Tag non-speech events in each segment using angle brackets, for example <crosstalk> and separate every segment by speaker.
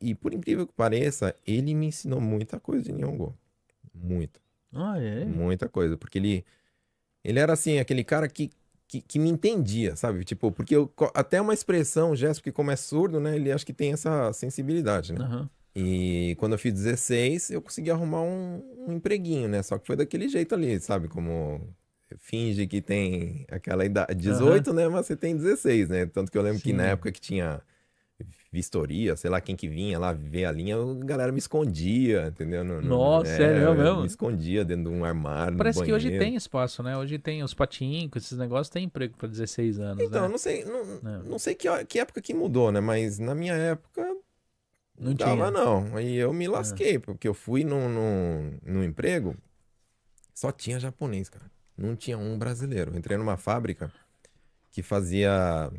Speaker 1: e por incrível que pareça, ele me ensinou muita coisa de Nyong'o. Muita. Ah, é? Muita coisa, porque ele ele era assim, aquele cara que que, que me entendia, sabe? Tipo, porque eu, até uma expressão, gesto, que como é surdo, né? Ele acho que tem essa sensibilidade, né? Uhum. E quando eu fiz 16, eu consegui arrumar um, um, empreguinho, né? Só que foi daquele jeito ali, sabe? Como finge que tem aquela idade. 18, uhum. né? Mas você tem 16, né? Tanto que eu lembro Sim. que na época que tinha vistoria, sei lá quem que vinha lá ver a linha, a galera me escondia, entendeu? No, Nossa, é, eu mesmo? Me escondia dentro de um armário. Parece que hoje tem
Speaker 2: espaço, né? Hoje tem os patinhos, esses negócios tem emprego para 16 anos. Então, né? não sei,
Speaker 1: não, é. não sei que, que época que mudou, né? Mas na minha época
Speaker 2: não tinha. tinha. não.
Speaker 1: Aí eu me é. lasquei, é. porque eu fui num, num, num emprego, só tinha japonês, cara. Não tinha um brasileiro. Eu entrei numa fábrica que fazia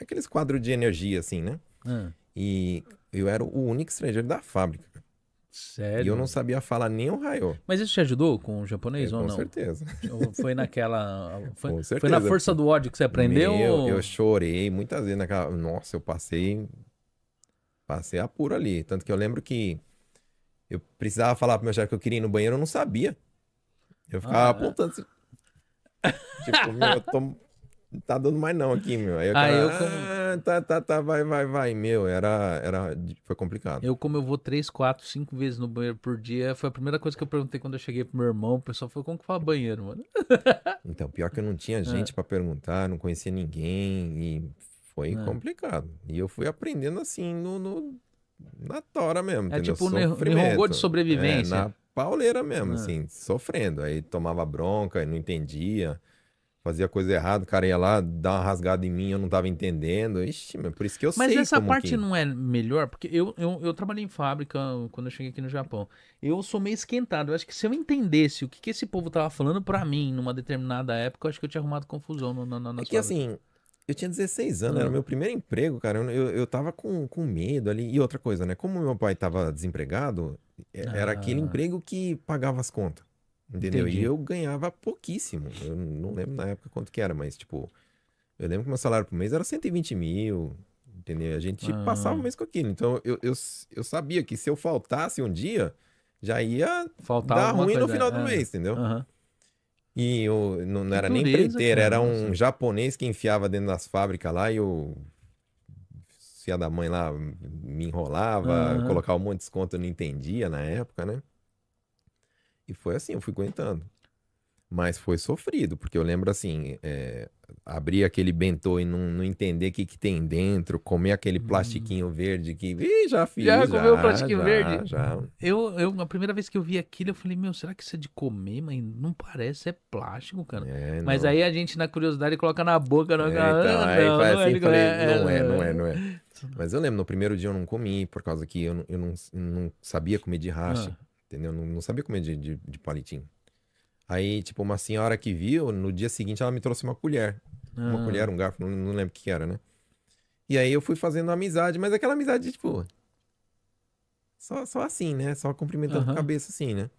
Speaker 1: aqueles quadros de energia, assim, né? Ah. E eu era o único estrangeiro da fábrica.
Speaker 2: Sério? E eu não
Speaker 1: sabia falar nem o raio.
Speaker 2: Mas isso te ajudou com o japonês é, ou com não? Com certeza. Foi naquela. <laughs> Foi, com certeza. foi na força do ódio que você aprendeu? Meu, ou... Eu
Speaker 1: chorei muitas vezes naquela. Nossa, eu passei. Passei apuro ali. Tanto que eu lembro que eu precisava falar pro meu chefe que eu queria ir no banheiro, eu não sabia. Eu ficava ah, apontando assim. <laughs> tipo, meu, eu tô tá dando mais não aqui, meu. Aí, ah, cara, ah, eu como...
Speaker 2: ah, tá, tá, tá, vai, vai, vai. Meu, era, era, foi complicado. Eu, como eu vou três, quatro, cinco vezes no banheiro por dia, foi a primeira coisa que eu perguntei quando eu cheguei pro meu irmão. O pessoal falou, como que fala banheiro, mano? <laughs>
Speaker 1: Então, pior que eu não tinha é. gente é. para perguntar, não conhecia ninguém e foi é. complicado. E eu fui
Speaker 2: aprendendo assim, no, no
Speaker 1: na tora mesmo, É entendeu? tipo um nerongô de sobrevivência. É, na pauleira mesmo, é. assim, sofrendo. Aí tomava bronca, não entendia fazia coisa errada, o cara ia lá, dar uma rasgada em mim, eu não tava entendendo. Ixi, meu, por isso que eu mas sei. Mas essa parte que...
Speaker 2: não é melhor, porque eu, eu, eu, trabalhei em fábrica uh, quando eu cheguei aqui no Japão. Eu sou meio esquentado. Eu acho que se eu entendesse o que, que esse povo tava falando para mim numa determinada época, eu acho que eu tinha arrumado confusão no, no, no, na, É que assim,
Speaker 1: eu tinha 16 anos, era o ah. meu primeiro emprego, cara. Eu, eu, eu tava com, com medo ali. E outra coisa, né? Como meu pai tava desempregado, ah.
Speaker 2: era aquele ah. emprego
Speaker 1: que pagava as contas. Entendeu? Entendi. E eu ganhava pouquíssimo. Eu não lembro na época quanto que era, mas tipo, eu lembro que meu salário por mês era 120 mil. Entendeu? A gente ah. passava o mês com aquilo. Então eu, eu, eu sabia que se eu faltasse um dia, já ia Faltar dar ruim coisa, no final é. do mês, entendeu? Uhum. E eu, não, não era nem preteiro, era um assim. japonês que enfiava dentro das fábricas lá e o filha da mãe lá me enrolava, uhum. colocava um monte de desconto, eu não entendia na época, né? E foi assim, eu fui aguentando. Mas foi sofrido, porque eu lembro assim, é, abrir aquele bentô e não, não entender o que, que, tem dentro, comer aquele hum. plastiquinho hum. verde que. Ih, já fiz. Já, já comeu o plastiquinho já, verde? Já.
Speaker 2: Eu, eu, a primeira vez que eu vi aquilo, eu falei, meu, será que isso é de comer? Mas não parece, é plástico, cara. É, Mas aí a gente, na curiosidade, coloca na boca, né? é, ah, então, não é? Então, ah, aí não, assim, não, falei, não é, não é, não é. <laughs>
Speaker 1: Mas eu lembro, no primeiro dia eu não comi, por causa que eu, eu, não, eu não sabia comer de racha. Ah entendeu? Não, não sabia comer de, de, de, palitinho. Aí, tipo, uma senhora que viu, no dia seguinte ela me trouxe uma colher. Ah. Uma colher, um garfo, não, não lembro o que era, né? E aí eu fui fazendo amizade, mas aquela amizade, tipo.
Speaker 2: Só, só assim, né? Só cumprimentando uhum. a cabeça assim, né?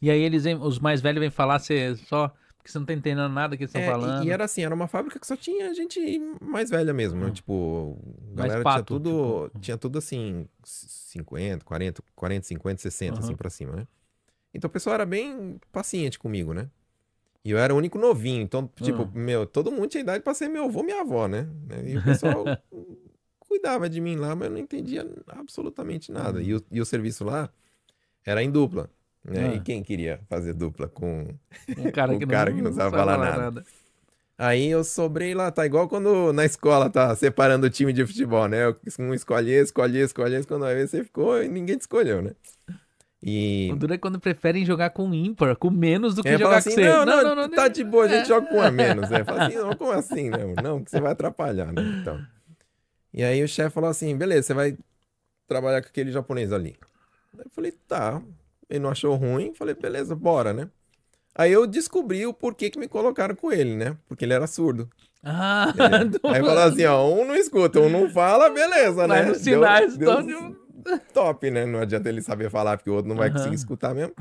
Speaker 2: E aí eles, os mais velhos, vêm falar, você só porque você não tá entendendo nada que eles estão é, falando. E, e era
Speaker 1: assim, era uma fábrica que só tinha gente mais velha mesmo, né? Hum. Tipo, galera pato, tinha tudo, tipo... Hum. tinha tudo assim, 50, 40, 40, 50, 60, uhum. assim pra cima, né? Então o pessoal era bem paciente comigo, né? E eu era o único novinho, então, tipo, uhum. meu, todo mundo tinha idade pra ser meu avô, minha avó, né? E o pessoal <laughs> cuidava de mim lá, mas eu não entendia absolutamente nada. Uhum. E, hum. o, e o serviço lá era em dupla. Né? Ah. E quem queria fazer dupla com um cara, que, cara não, que não sabe falar nada. nada. Aí eu sobrei lá, tá igual quando na escola tá separando o time de futebol, né? Um escolher, escolher, escolher, quando aí você ficou e ninguém te escolheu, né?
Speaker 2: E... O duro é quando preferem jogar com ímpar, com menos do que é, jogar assim, com você. Não, não, não, não tá
Speaker 1: não, de boa, a gente é. joga com a menos, né? Fala assim, <laughs> não, como assim, não? Né, não, que você vai atrapalhar, né? Então. E aí o chefe falou assim, beleza, você vai trabalhar com aquele japonês ali. Eu falei, tá, ele não achou ruim, falei, beleza, bora, né? Aí eu descobri o porquê que me colocaram com ele, né? Porque ele era surdo.
Speaker 2: Ah, é. <laughs> Aí falaram
Speaker 1: assim, ó, um não escuta, um não fala, beleza, né? Mas sinais deu, deu... <laughs> top, né? Não adianta ele saber falar, porque o outro não vai uhum. conseguir escutar mesmo.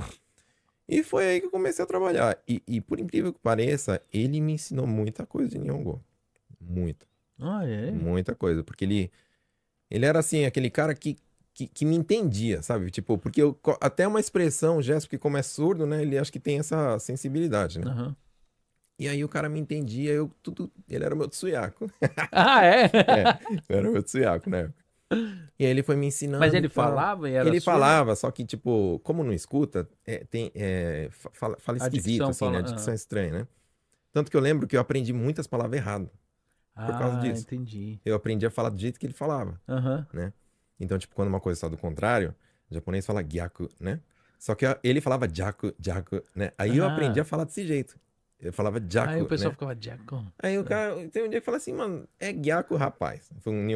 Speaker 1: E foi aí que eu comecei a trabalhar. E, e por incrível que pareça, ele me ensinou muita coisa de Nyong'o. Muita. Ah, é? Muita coisa, porque ele... Ele era assim, aquele cara que que, que, me entendia, sabe? Tipo, porque eu, até uma expressão, o gesto, que como é surdo, né? Ele acho que tem essa sensibilidade, né? Uhum. E aí o cara me entendia, eu tudo. Ele era meu tsuyaco. <laughs> Ah, é? <laughs> é era meu tsuyaco, né? E aí ele foi me ensinando. Mas ele falava e era Ele falava, só que, tipo, como não escuta, é, tem, é, fala, fala esquisito, assim, né? fala... né? A dicção uhum. estranha, né? Tanto que eu lembro que eu aprendi muitas palavras erradas. Por causa ah, disso. entendi. Eu aprendi a falar do jeito que ele falava. Uhum. Né? Então, tipo, quando uma coisa está do contrário, o japonês fala gyaku, né? Só que ele falava jaku, jaku, né? Aí ah. eu aprendi a falar desse jeito. Eu falava jaco. Aí o pessoal né? ficava jaco. Aí o é. cara, tem um dia que fala assim, mano, é gyaku, rapaz. Foi um, um,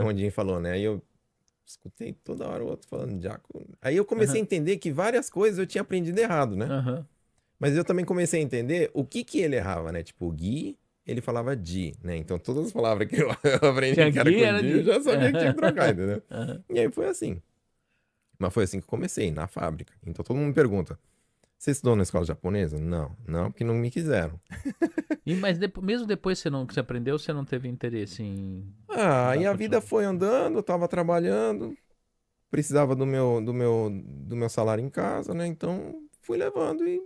Speaker 1: uhum. um falou, né? Aí eu escutei toda hora o outro falando jaco. Aí eu comecei a entender que várias coisas eu tinha aprendido errado, né? Mas eu também comecei a entender o que que ele errava, né? Tipo, o gui, ele falava di, né? Então todas as palavras que eu <laughs> aprendi que era com eu já sabia que tinha que trocar, <laughs> entendeu? e aí foi assim. Mas foi assim que eu comecei, na fábrica. Então todo mundo me pergunta, você estudou na escola japonesa? Não, não, porque não me quiseram.
Speaker 2: <laughs> e, mas de, mesmo depois você não, que você aprendeu, você não teve interesse em. Ah, e
Speaker 1: a vida foi andando, eu tava trabalhando, precisava do meu, do meu, do meu salário em casa, né? Então fui levando e.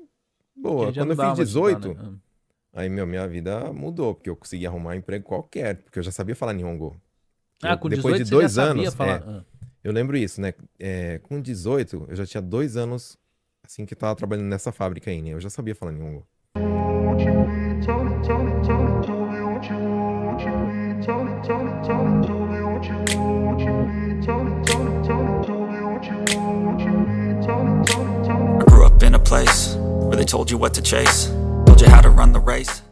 Speaker 1: Boa. Quando eu fiz 18, estudar, né? Ah. Aí, meu, minha vida mudou, porque eu consegui arrumar um emprego qualquer, porque eu já sabia falar Nihongo. Ah, com Depois 18, de dois anos. Falar... É, Eu lembro isso, né? É, com 18, eu já tinha dois anos, assim, que eu tava trabalhando nessa fábrica aí, né? Eu já sabia falar Nihongo.
Speaker 2: Grew up in a place where they told you what to chase. told you how to run the race